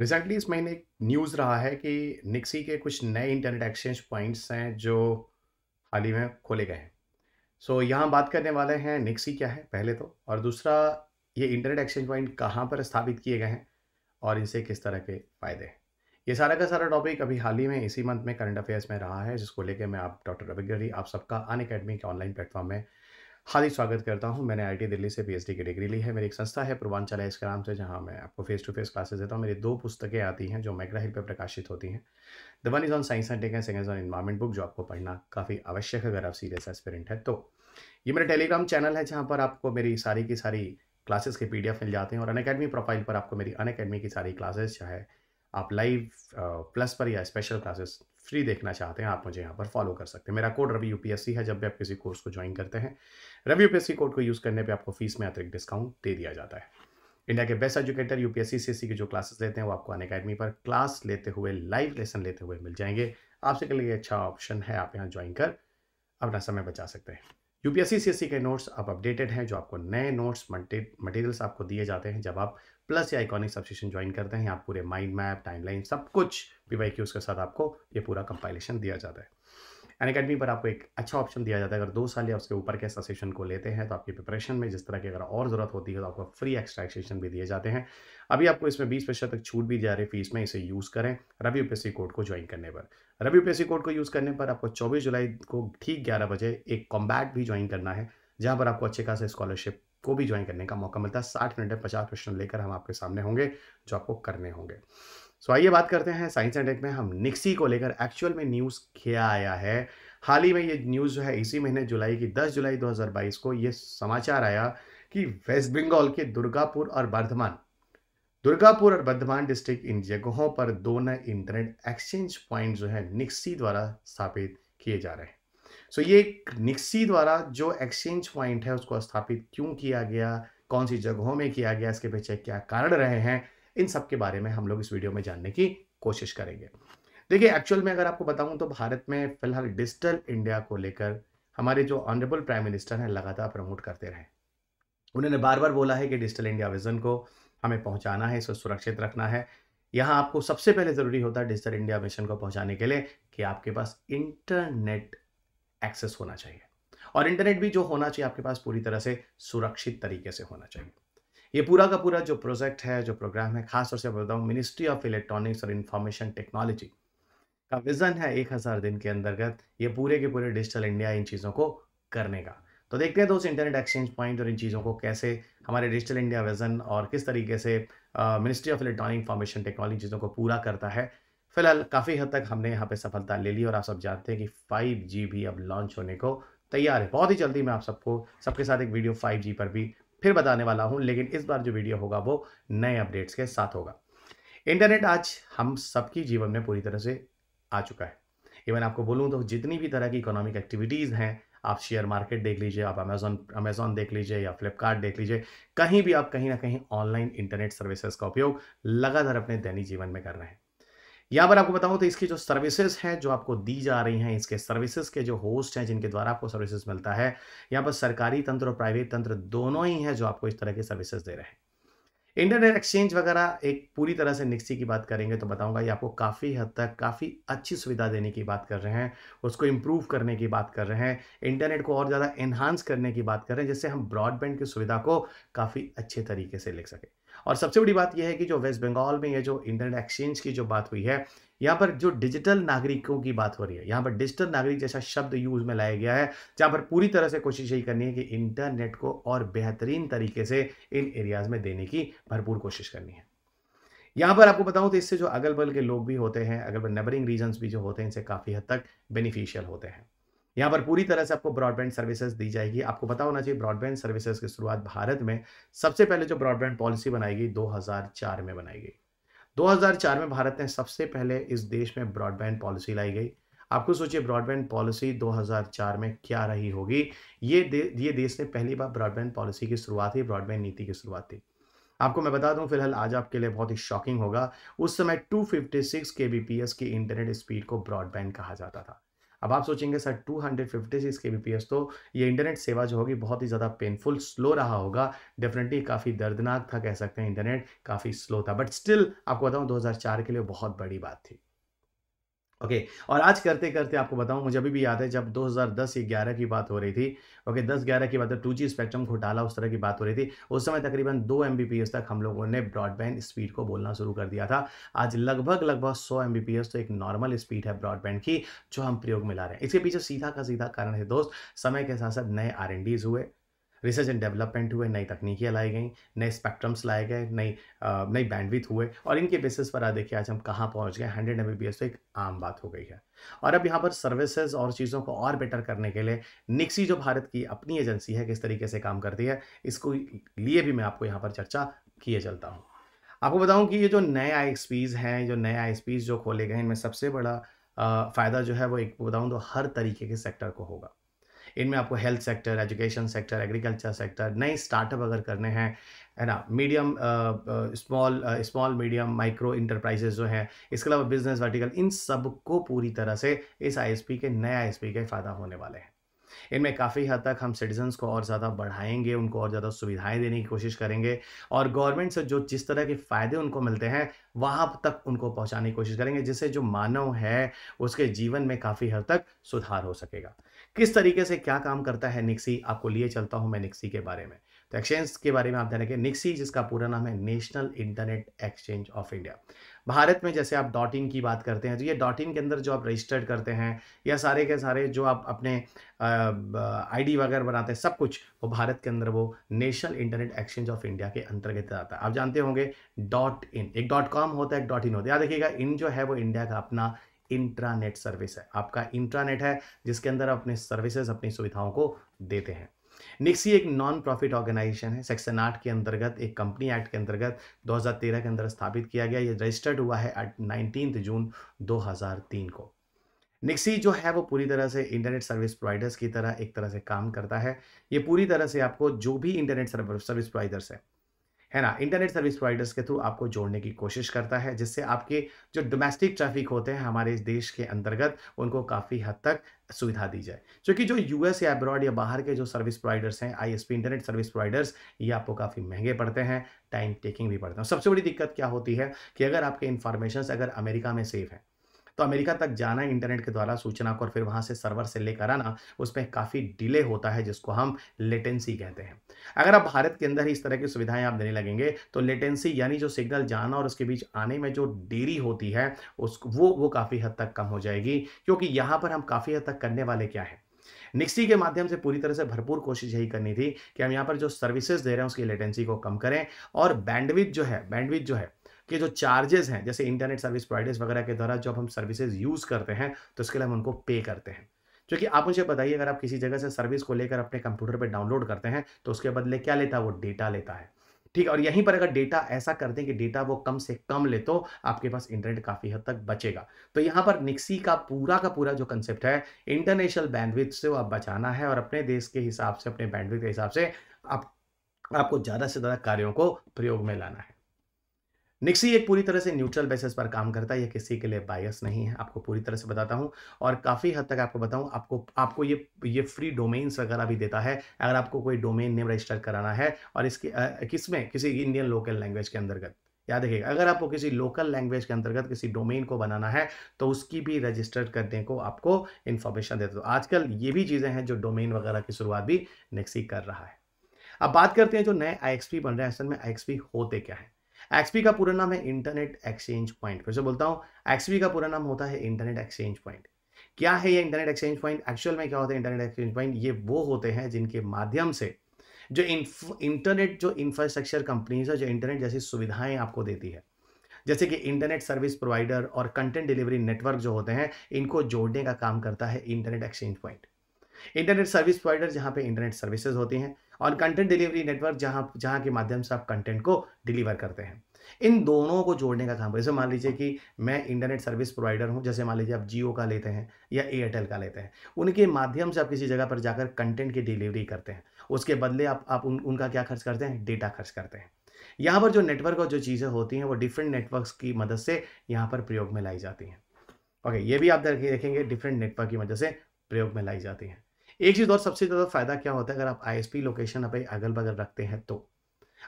recently इस महीने एक न्यूज़ रहा है कि निक्सी के कुछ नए इंटरनेट एक्सचेंज पॉइंट्स हैं जो हाल ही में खोले गए हैं सो so, यहाँ बात करने वाले हैं निक्सी क्या है पहले तो और दूसरा ये इंटरनेट एक्सचेंज पॉइंट कहाँ पर स्थापित किए गए हैं और इनसे किस तरह के फ़ायदे हैं ये सारा का सारा टॉपिक अभी हाल ही में इसी मंथ में करंट अफेयर्स में रहा है जिसको लेकर मैं आप डॉक्टर रविगिरी आप सबका अन अकेडमी के ऑनलाइन प्लेटफॉर्म में हार्दिक स्वागत करता हूं मैंने आईटी दिल्ली से पी की डिग्री ली है मेरी एक संस्था है पूर्वांचल है इसके नाम से जहां मैं आपको फेस टू फेस क्लासेस देता हूं मेरी दो पुस्तकें आती हैं जो मैग्रा हिल पर प्रकाशित होती हैं the one is on science and tech and second on environment book जो आपको पढ़ना काफ़ी आवश्यक है अगर आप सीरियस एक्सपेरेंट है तो ये मेरा टेलीग्राम चैनल है जहाँ पर आपको मेरी सारी की सारी क्लासेस के पी मिल जाते हैं और अन प्रोफाइल पर आपको मेरी अन की सारी क्लासेस चाहे आप लाइव प्लस पर या स्पेशल क्लासेस फ्री देखना चाहते हैं आप मुझे यहाँ पर फॉलो कर सकते हैं मेरा कोड रवि यूपीएससी है जब भी आप किसी कोर्स को ज्वाइन करते हैं रवि यूपीएससी कोड को यूज़ करने पर आपको फीस में अतिरिक्त डिस्काउंट दे दिया जाता है इंडिया के बेस्ट एजुकेटर यूपीएससी सीएससी के जो क्लासेस लेते हैं वो आपको अन अकेडमी पर क्लास लेते हुए लाइव लेसन लेते हुए मिल जाएंगे आपसे के लिए अच्छा ऑप्शन है आप यहाँ ज्वाइन कर अपना समय बचा सकते हैं यूपीएससी सीएससी के नोट्स अब अपडेटेड हैं जो आपको नए नोट्स मटेरियल्स आपको दिए जाते हैं जब आप प्लस ये आइकॉनिक सब्सिशन ज्वाइन करते हैं यहाँ पूरे माइंड मैप टाइमलाइन सब कुछ पी वाई क्यूज के साथ आपको ये पूरा कंपाइलेशन दिया जाता है एन अकेडमी पर आपको एक अच्छा ऑप्शन दिया जाता है अगर दो साल या उसके ऊपर के सेशन को लेते हैं तो आपकी प्रिपरेशन में जिस तरह की अगर और ज़रूरत होती है तो आपको फ्री एक्स्ट्रा एक्सेशन भी दिए जाते हैं अभी आपको इसमें बीस प्रतिशत तक छूट भी जा रही फीस में इसे यूज़ करें रवि यूपीएससी कोड को ज्वाइन करने पर रवि यूपीएससी कोड को यूज़ करने पर आपको चौबीस जुलाई को ठीक ग्यारह बजे एक कॉम्बैट भी ज्वाइन करना है जहाँ पर आपको अच्छे खासे स्कॉलरशिप को भी ज्वाइन करने का मौका मिलता है साठ मिनट में पचास प्रश्न लेकर हम आपके सामने होंगे जो आपको करने होंगे सो आइए बात करते हैं साइंस एंड टेक में हम निक्सी को लेकर एक्चुअल में न्यूज़ क्या आया है हाल ही में ये न्यूज़ जो है इसी महीने जुलाई की 10 जुलाई 2022 को ये समाचार आया कि वेस्ट बंगाल के दुर्गापुर और बर्धमान दुर्गापुर और बर्धमान डिस्ट्रिक्ट इन जगहों पर दो नए इंटरनेट एक्सचेंज पॉइंट जो है निक्सी द्वारा स्थापित किए जा रहे हैं सो ये एक निक्सी द्वारा जो एक्सचेंज पॉइंट है उसको स्थापित क्यों किया गया कौन सी जगहों में किया गया इसके पीछे क्या कारण रहे हैं इन सब के बारे में हम लोग इस वीडियो में जानने की कोशिश करेंगे देखिए एक्चुअल में अगर आपको बताऊं तो भारत में फिलहाल डिजिटल इंडिया को लेकर हमारे जो ऑनरेबल प्राइम मिनिस्टर हैं लगातार प्रमोट करते रहे उन्होंने बार बार बोला है कि डिजिटल इंडिया विजन को हमें पहुंचाना है इसको सुरक्षित रखना है यहाँ आपको सबसे पहले ज़रूरी होता है डिजिटल इंडिया मिशन को पहुंचाने के लिए कि आपके पास इंटरनेट एक्सेस होना चाहिए और इंटरनेट भी जो होना चाहिए आपके पास पूरी तरह से सुरक्षित तरीके से होना चाहिए ये पूरा का पूरा जो प्रोजेक्ट है जो प्रोग्राम है खासतौर से बताऊँ मिनिस्ट्री ऑफ इलेक्ट्रॉनिक्स और इन्फॉर्मेशन टेक्नोलॉजी का विजन है एक हज़ार दिन के अंतर्गत ये पूरे के पूरे डिजिटल इंडिया इन चीज़ों को करने का तो देखते हैं दोस्त इंटरनेट एक्सचेंज पॉइंट और इन चीज़ों को कैसे हमारे डिजिटल इंडिया विजन और किस तरीके से ministry of electronic information technology चीज़ों को पूरा करता है फिलहाल काफ़ी हद तक हमने यहाँ पे सफलता ले ली और आप सब जानते हैं कि जी भी अब लॉन्च होने को तैयार है बहुत ही जल्दी मैं आप सबको सबके साथ एक वीडियो जी पर भी फिर बताने वाला हूँ लेकिन इस बार जो वीडियो होगा वो नए अपडेट्स के साथ होगा इंटरनेट आज हम सबकी जीवन में पूरी तरह से आ चुका है इवन आपको बोलूँ तो जितनी भी तरह की इकोनॉमिक एक्टिविटीज़ हैं आप शेयर मार्केट देख लीजिए आप अमेजोन अमेजोन देख लीजिए या फ्लिपकार्ट देख लीजिए कहीं भी आप कहीं ना कहीं ऑनलाइन इंटरनेट सर्विसेज का उपयोग लगातार अपने दैनिक जीवन में कर रहे हैं यहाँ पर आपको बताऊँ तो इसकी जो सर्विसेज हैं जो आपको दी जा रही हैं इसके सर्विसेज के जो होस्ट हैं जिनके द्वारा आपको सर्विसेज मिलता है यहाँ पर सरकारी तंत्र और प्राइवेट तंत्र दोनों ही हैं जो आपको इस तरह के सर्विसेज दे रहे हैं इंटरनेट एक्सचेंज वगैरह एक पूरी तरह से निक्सी की बात करेंगे तो बताऊंगा ये आपको काफ़ी हद तक काफ़ी अच्छी सुविधा देने की बात कर रहे हैं उसको इम्प्रूव करने की बात कर रहे हैं इंटरनेट को और ज़्यादा इन्हांस करने की बात कर रहे हैं जिससे हम ब्रॉडबैंड की सुविधा को काफ़ी अच्छे तरीके से ले सकें और सबसे बड़ी बात यह है कि जो वेस्ट बंगाल में यह जो इंटरनेट एक्सचेंज की जो बात हुई है यहाँ पर जो डिजिटल नागरिकों की बात हो रही है यहाँ पर डिजिटल नागरिक जैसा शब्द यूज में लाया गया है जहाँ पर पूरी तरह से कोशिश यही करनी है कि इंटरनेट को और बेहतरीन तरीके से इन एरियाज में देने की भरपूर कोशिश करनी है यहाँ पर आपको बताऊँ तो इससे जो अगल बगल के लोग भी होते हैं अगल बगल नेबरिंग रीजन्स भी जो होते हैं इनसे काफ़ी हद तक बेनिफिशियल होते हैं यहाँ पर पूरी तरह से आपको ब्रॉडबैंड सर्विसेज दी जाएगी आपको पता होना चाहिए ब्रॉडबैंड सर्विसेज की शुरुआत भारत में सबसे पहले जो ब्रॉडबैंड पॉलिसी बनाई गई 2004 में बनाई गई 2004 में भारत ने सबसे पहले इस देश में ब्रॉडबैंड पॉलिसी लाई गई आपको सोचिए ब्रॉडबैंड पॉलिसी 2004 में क्या रही होगी ये दे, ये देश ने पहली बार ब्रॉडबैंड पॉलिसी की शुरुआत ही ब्रॉडबैंड नीति की शुरुआत थी आपको मैं बता दूं फिलहाल आज आपके लिए बहुत ही शॉकिंग होगा उस समय 256 kbps की इंटरनेट स्पीड को ब्रॉडबैंड कहा जाता था अब आप सोचेंगे सर 256 के बी तो ये इंटरनेट सेवा जो होगी बहुत ही ज़्यादा पेनफुल स्लो रहा होगा डेफिनेटली काफ़ी दर्दनाक था कह सकते हैं इंटरनेट काफ़ी स्लो था बट स्टिल आपको बताऊँ 2004 के लिए बहुत बड़ी बात थी ओके okay, और आज करते करते आपको बताऊं मुझे अभी भी याद है जब 2010 या ग्यारह की बात हो रही थी ओके okay, 10 ग्यारह की बात टू जी स्पेक्ट्रम घोटाला उस तरह की बात हो रही थी उस समय तकरीबन दो एम तक हम लोगों ने ब्रॉडबैंड स्पीड को बोलना शुरू कर दिया था आज लगभग लगभग सौ एम तो एक नॉर्मल स्पीड है ब्रॉडबैंड की जो हम प्रयोग में ला रहे हैं इसके पीछे सीधा का सीधा कारण है दोस्त समय के साथ साथ नए आर हुए रिसर्च एंड डेवलपमेंट हुए नई तकनीकियाँ लाई गई नए स्पेक्ट्रम्स लाए गए नई नई बैंडविथ हुए और इनके बेसिस पर आज देखिए आज हम कहाँ पहुँच गए हंड्रेड एम तो एक आम बात हो गई है और अब यहाँ पर सर्विसेज और चीज़ों को और बेटर करने के लिए निक्सी जो भारत की अपनी एजेंसी है किस तरीके से काम करती है इसको लिए भी मैं आपको यहाँ पर चर्चा किए चलता हूँ आपको बताऊँ कि ये जो नए आई हैं जो नए आई जो खोले गए इनमें सबसे बड़ा फ़ायदा जो है वो एक बताऊँ तो हर तरीके के सेक्टर को होगा इनमें आपको health sector education sector agriculture sector नए स्टार्टअप अगर करने हैं है ना medium small small medium micro enterprises जो हैं इसके अलावा बिजनेस वर्टिकल इन सब को पूरी तरह से इस आईएसपी के नए आईएसपी के फ़ायदा होने वाले हैं इनमें काफ़ी हद तक हम सिटीजन्स को और ज़्यादा बढ़ाएंगे उनको और ज़्यादा सुविधाएं देने की कोशिश करेंगे और गवर्नमेंट से जो जिस तरह के फ़ायदे उनको मिलते हैं वहाँ तक उनको पहुँचाने की कोशिश करेंगे जिससे जो मानव है उसके जीवन में काफ़ी हद तक सुधार हो सकेगा किस तरीके से क्या काम करता है निक्सी आपको लिए चलता हूँ मैं निक्सी के बारे में तो एक्सचेंज के बारे में आप ध्यान रखें निक्सी जिसका पूरा नाम है national internet exchange of India Bharat में जैसे आप डॉट इन की बात करते हैं तो ये डॉट इन के अंदर जो आप रजिस्टर्ड करते हैं या सारे के सारे जो आप अपने आईडी वगैरह बनाते हैं सब कुछ वो भारत के अंदर वो national internet exchange of India के अंतर्गत आता है आप जानते होंगे डॉट इन एक डॉट कॉम होता है एक डॉट इन होता है याद देखिएगा इन जो है वो इंडिया का अपना इंट्रानेट सर्विस है आपका इंट्रानेट है जिसके अंदर अपने सर्विसेज अपनी सुविधाओं को देते हैं निक्सी एक नॉन प्रॉफिट ऑर्गेनाइजेशन है सेक्शन आठ के अंतर्गत एक कंपनी एक्ट के अंतर्गत 2013 के अंदर स्थापित किया गया ये रजिस्टर्ड हुआ है एट नाइनटीन जून 2003 को निक्सी जो है वो पूरी तरह से इंटरनेट सर्विस प्रोवाइडर्स की तरह एक तरह से काम करता है ये पूरी तरह से आपको जो भी इंटरनेट सर्विस प्रोवाइडर्स है है ना इंटरनेट सर्विस प्रोवाइडर्स के थ्रू आपको जोड़ने की कोशिश करता है जिससे आपके जो डोमेस्टिक ट्रैफिक होते हैं हमारे इस देश के अंतर्गत उनको काफ़ी हद तक सुविधा दी जाए क्योंकि जो यूएस या अब्रॉड या बाहर के जो सर्विस प्रोवाइडर्स हैं आईएसपी इंटरनेट सर्विस प्रोवाइडर्स ये आपको काफ़ी महंगे पड़ते हैं टाइम टेकिंग भी पड़ते हैं सबसे बड़ी दिक्कत क्या होती है कि अगर आपके इन्फॉर्मेशन अगर अमेरिका में सेफ हैं तो अमेरिका तक जाना इंटरनेट के द्वारा सूचना को और फिर वहाँ से सर्वर से लेकर आना उसमें काफ़ी डिले होता है जिसको हम लेटेंसी कहते हैं अगर आप भारत के अंदर ही इस तरह की सुविधाएं आप देने लगेंगे तो लेटेंसी यानी जो सिग्नल जाना और उसके बीच आने में जो देरी होती है उस वो वो काफ़ी हद तक कम हो जाएगी क्योंकि यहाँ पर हम काफ़ी हद तक करने वाले क्या हैं निक्सी के माध्यम से पूरी तरह से भरपूर कोशिश यही करनी थी कि हम यहाँ पर जो सर्विसेज दे रहे हैं उसकी लेटेंसी को कम करें और बैंडविथ जो है बैंडविथ जो है के जो चार्जेस हैं जैसे इंटरनेट सर्विस प्रोवाइडर्स वगैरह के द्वारा जब हम सर्विसेज यूज़ करते हैं तो उसके लिए हम उनको पे करते हैं क्योंकि आप मुझे बताइए अगर आप किसी जगह से सर्विस को लेकर अपने कंप्यूटर पर डाउनलोड करते हैं तो उसके बदले क्या लेता है वो डेटा लेता है ठीक और यहीं पर अगर डेटा ऐसा कर दें कि डेटा वो कम से कम ले तो आपके पास इंटरनेट काफ़ी हद तक बचेगा तो यहां पर निक्सी का पूरा का पूरा जो कंसेप्ट है इंटरनेशनल बैंडविथ से वो आप बचाना है और अपने देश के हिसाब से अपने बैंडविथ के हिसाब से आप आपको ज़्यादा से ज़्यादा कार्यों को प्रयोग में लाना है निक्सी एक पूरी तरह से न्यूट्रल बेसिस पर काम करता है ये किसी के लिए बायस नहीं है आपको पूरी तरह से बताता हूँ और काफ़ी हद तक आपको बताऊँ आपको आपको ये ये फ्री डोमेन्स वगैरह भी देता है अगर आपको कोई डोमेन नेम रजिस्टर कराना है और इसके किसमें किसी इंडियन लोकल लैंग्वेज के अंतर्गत याद रखिएगा अगर आपको किसी लोकल लैंग्वेज के अंतर्गत किसी डोमेन को बनाना है तो उसकी भी रजिस्टर करने को आपको इन्फॉर्मेशन देते तो आजकल ये भी चीज़ें हैं जो डोमेन वगैरह की शुरुआत भी निक्सी कर रहा है अब बात करते हैं जो नए आई बन रहे हैं असल में आई होते क्या है एक्सपी का पूरा नाम है इंटरनेट एक्सचेंज पॉइंट फिर से बोलता हूँ एक्सपी का पूरा नाम होता है इंटरनेट एक्सचेंज पॉइंट क्या है ये इंटरनेट एक्सचेंज पॉइंट एक्चुअल में क्या होता है इंटरनेट एक्सचेंज पॉइंट ये वो होते हैं जिनके माध्यम से जो इंटरनेट जो इंफ्रास्ट्रक्चर कंपनीज है जो इंटरनेट जैसी सुविधाएं आपको देती है जैसे कि इंटरनेट सर्विस प्रोवाइडर और कंटेंट डिलीवरी नेटवर्क जो होते हैं इनको जोड़ने का काम करता है internet exchange point internet service provider जहाँ पे इंटरनेट सर्विसेज होती हैं और कंटेंट डिलीवरी नेटवर्क जहाँ जहाँ के माध्यम से आप कंटेंट को डिलीवर करते हैं इन दोनों को जोड़ने का काम जैसे मान लीजिए कि मैं इंटरनेट सर्विस प्रोवाइडर हूँ जैसे मान लीजिए आप जियो का लेते हैं या एयरटेल का लेते हैं उनके माध्यम से आप किसी जगह पर जाकर कंटेंट की डिलीवरी करते हैं उसके बदले आप, आप उन, उनका क्या खर्च करते हैं डेटा खर्च करते हैं यहाँ पर जो नेटवर्क और जो चीज़ें होती हैं वो डिफरेंट नेटवर्क्स की मदद से यहाँ पर प्रयोग में लाई जाती हैं ओके ये भी आप देखेंगे डिफरेंट नेटवर्क की मदद से प्रयोग में लाई जाती हैं एक चीज़ और सबसे ज़्यादा फ़ायदा क्या होता है अगर आप आईएसपी लोकेशन अपने अगल बगल रखते हैं तो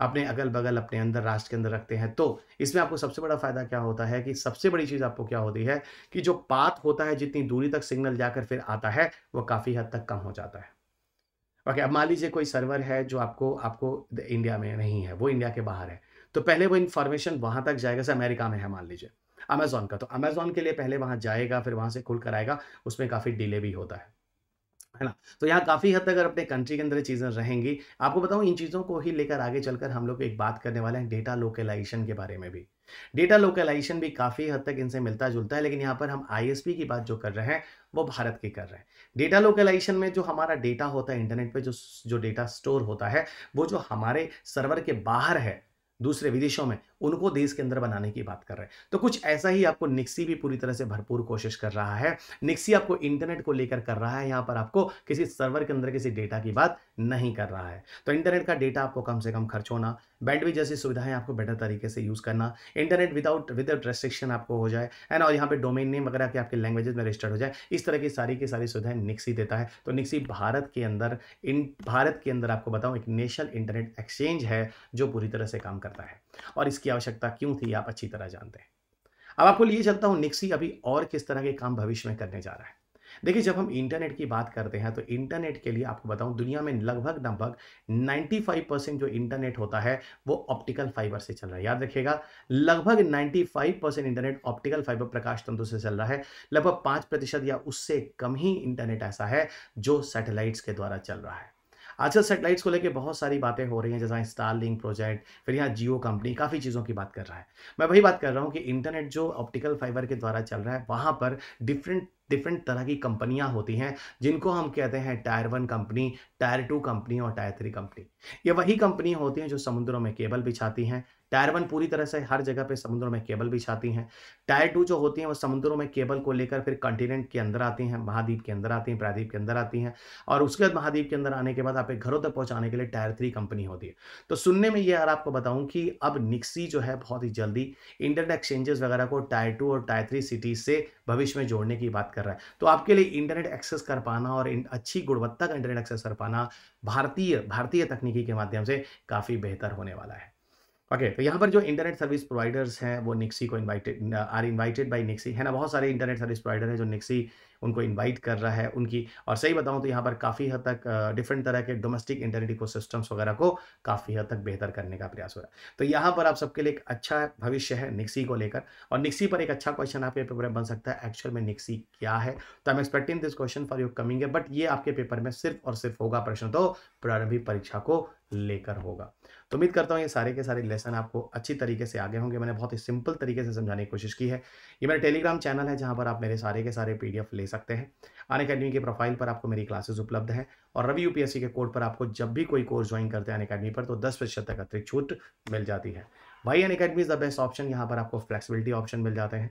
अपने अगल बगल अपने अंदर राष्ट्र के अंदर रखते हैं तो इसमें आपको सबसे बड़ा फायदा क्या होता है कि सबसे बड़ी चीज़ आपको क्या होती है कि जो पाथ होता है जितनी दूरी तक सिग्नल जाकर फिर आता है वो काफ़ी हद तक कम हो जाता है ओके okay, अब मान लीजिए कोई सर्वर है जो आपको आपको इंडिया में नहीं है वो इंडिया के बाहर है तो पहले वो इन्फॉर्मेशन वहाँ तक जाएगा से अमेरिका में है मान लीजिए अमेजोन का तो अमेजोन के लिए पहले वहाँ जाएगा फिर वहाँ से खुल कर आएगा उसमें काफ़ी डिले भी होता है है ना तो यहाँ काफ़ी हद तक अपने कंट्री के अंदर चीज़ें रहेंगी आपको बताऊँ इन चीज़ों को ही लेकर आगे चलकर हम लोग एक बात करने वाले हैं डेटा लोकलाइजेशन के बारे में भी डेटा लोकलाइजेशन भी काफ़ी हद तक इनसे मिलता जुलता है लेकिन यहाँ पर हम आईएसपी की बात जो कर रहे हैं वो भारत की कर रहे हैं डेटा लोकलाइजेशन में जो हमारा डेटा होता है इंटरनेट पे जो जो डेटा स्टोर होता है वो जो हमारे सर्वर के बाहर है दूसरे विदेशों में उनको देश के अंदर बनाने की बात कर रहे हैं तो कुछ ऐसा ही आपको निक्सी भी पूरी तरह से भरपूर कोशिश कर रहा है निक्सी आपको इंटरनेट को लेकर कर रहा है यहाँ पर आपको किसी सर्वर के अंदर किसी डेटा की बात नहीं कर रहा है तो इंटरनेट का डेटा आपको कम से कम खर्च होना बैटरी जैसी सुविधाएं आपको बेटर तरीके से यूज़ करना इंटरनेट विदाउट विदाउट रेस्ट्रिक्शन आपको हो जाए एंड और यहाँ पे डोमेन नेम वगैरह के आपके लैंग्वेजेस में रजिस्टर्ड हो जाए इस तरह की सारी की सारी सुविधाएं निक्सी देता है तो निक्सी भारत के अंदर इन भारत के अंदर आपको बताऊँ एक नेशनल इंटरनेट एक्सचेंज है जो पूरी तरह से काम करता है और इसकी आवश्यकता क्यों थी आप अच्छी तरह जानते हैं अब आपको लिए चलता हूँ निक्सी अभी और किस तरह के काम भविष्य में करने जा रहा है देखिए जब हम इंटरनेट की बात करते हैं तो इंटरनेट के लिए आपको बताऊं दुनिया में लगभग लगभग 95 परसेंट जो इंटरनेट होता है वो ऑप्टिकल फाइबर से चल रहा है याद रखिएगा लगभग 95 परसेंट इंटरनेट ऑप्टिकल फाइबर प्रकाश तंतु से चल रहा है लगभग पांच प्रतिशत या उससे कम ही इंटरनेट ऐसा है जो सैटेलाइट्स के द्वारा चल रहा है आजकल सेटेलाइट्स को लेकर बहुत सारी बातें हो रही हैं जैसा स्टार लिंक प्रोजेक्ट फिर यहाँ जियो कंपनी काफ़ी चीज़ों की बात कर रहा है मैं वही बात कर रहा हूँ कि इंटरनेट जो ऑप्टिकल फाइबर के द्वारा चल रहा है वहाँ पर डिफरेंट डिफरेंट तरह की कंपनियां होती हैं जिनको हम कहते हैं tier one company tier two company और टायर थ्री कंपनी ये वही कंपनी होती हैं जो समुद्रों में केबल बिछाती हैं टायर वन पूरी तरह से हर जगह पे समुद्रों में केबल बिछाती हैं टायर टू जो होती हैं वो समुद्रों में केबल को लेकर फिर कंटिनेंट के अंदर आती हैं महाद्वीप के अंदर आती हैं प्रायद्वीप के अंदर आती हैं और उसके बाद महाद्वीप के अंदर आने के बाद आपके घरों तक पहुँचाने के लिए टायर थ्री कंपनी होती है तो सुनने में ये यार आपको बताऊँ कि अब निक्सी जो है बहुत ही जल्दी इंटरनेट एक्सचेंजेस वगैरह को टायर टू और टायर थ्री सिटीज से भविष्य में जोड़ने की बात कर रहा है तो आपके लिए इंटरनेट एक्सेस कर पाना और अच्छी गुणवत्ता का इंटरनेट एक्सेस कर पाना भारतीय भारतीय तकनीकी के माध्यम से काफ़ी बेहतर होने वाला है ओके तो यहाँ पर जो इंटरनेट सर्विस प्रोवाइडर्स हैं वो निक्सी को invited are invited by NIXI है ना बहुत सारे इंटरनेट सर्विस प्रोवाइडर हैं जो निक्सी उनको इनवाइट कर रहा है उनकी और सही बताऊँ तो यहाँ पर काफ़ी हद तक डिफरेंट तरह के डोमेस्टिक इंटरनेट सिस्टम्स वगैरह को काफ़ी हद तक बेहतर करने का प्रयास हो रहा है तो यहाँ पर आप सबके लिए एक अच्छा भविष्य है निक्सी को लेकर और निक्सी पर एक अच्छा क्वेश्चन आपके पेपर में बन सकता है एक्चुअल में निक्सी क्या है तो I am expecting this question for your coming है बट ये आपके पेपर में सिर्फ और सिर्फ होगा प्रश्न तो प्रारंभिक परीक्षा को लेकर होगा तो उम्मीद करता हूँ ये सारे के सारे लेसन आपको अच्छी तरीके से आगे होंगे मैंने बहुत ही सिंपल तरीके से समझाने की कोशिश की है ये मेरा टेलीग्राम चैनल है जहाँ पर आप मेरे सारे के सारे पी ले सकते हैं अन अकेडमी के प्रोफाइल पर आपको मेरी क्लासेस उपलब्ध है और रवि यूपीएससी के कोड पर आपको जब भी कोई कोर्स ज्वाइन करते हैं अन अकेडमी पर तो दस प्रतिशत तक अतिरिक्त छूट मिल जाती है भाई Unacademy is the best option यहाँ पर आपको फ्लेक्सिबिलिटी ऑप्शन मिल जाते हैं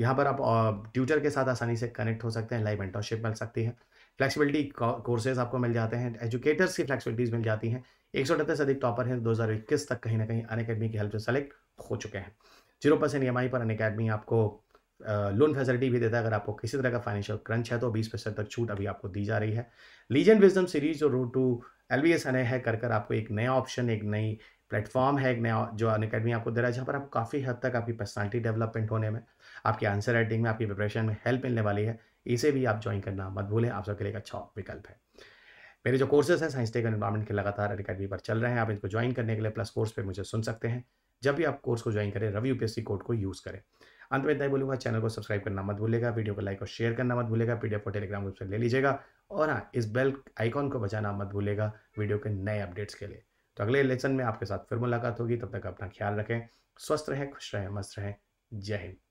यहाँ पर आप ट्यूटर के साथ आसानी से कनेक्ट हो सकते हैं लाइव मेंटरशिप मिल सकती है फ्लैक्सिबिलिटी कोर्सेज आपको मिल जाते हैं एजुकेटर्स की फ्लैक्सिबिलिटीज़ मिल जाती हैं एक सौ अठहत्तर से अधिक टॉपर हैं इक्कीस तक कहीं ना कहीं अन अकेडमी की हेल्प से सेलेक्ट हो चुके हैं जीरो परसेंट ई e पर अन अकेडमी आपको लोन फैसिलिटी भी देता है अगर आपको किसी तरह का फाइनेंशियल क्रंच है तो बीस परसेंट तक छूट अभी आपको दी जा रही है लीजेंड विजडम सीरीज और route to L B S N है कर कर आपको एक नया ऑप्शन एक नई प्लेटफॉर्म है एक नया जो अन अकेडमी आपको दे रहा है जहाँ पर आपको काफ़ी हद तक आपकी पर्सनालिटी डेवलपमेंट होने में आपकी आंसर राइटिंग में आपकी प्रिपरेशन में हेल्प मिलने वाली है इसे भी आप ज्वाइन करना मत भूलें आप सबके लिए एक अच्छा विकल्प है मेरे जो कोर्सेज हैं साइंस टेक एनवायरमेंट के लगातार अकेडमी पर चल रहे हैं आप इनको ज्वाइन करने के लिए प्लस कोर्स पर मुझे सुन सकते हैं जब भी आप कोर्स को ज्वाइन करें रवि यूपीएससी कोड को यूज़ करें अंत में इतना ही बोलूंगा चैनल को सब्सक्राइब करना मत भूलेगा वीडियो को लाइक और शेयर करना मत भूलेगा पीडीएफ को टेलीग्राम ग्रुप से ले लीजिएगा और हाँ इस बेल आइकॉन को बचाना मत भूलेगा वीडियो के नए अपडेट्स के लिए तो अगले लेसन में आपके साथ फिर मुलाकात होगी तब तक अपना ख्याल रखें स्वस्थ रहें खुश रहें मस्त रहें जय हिंद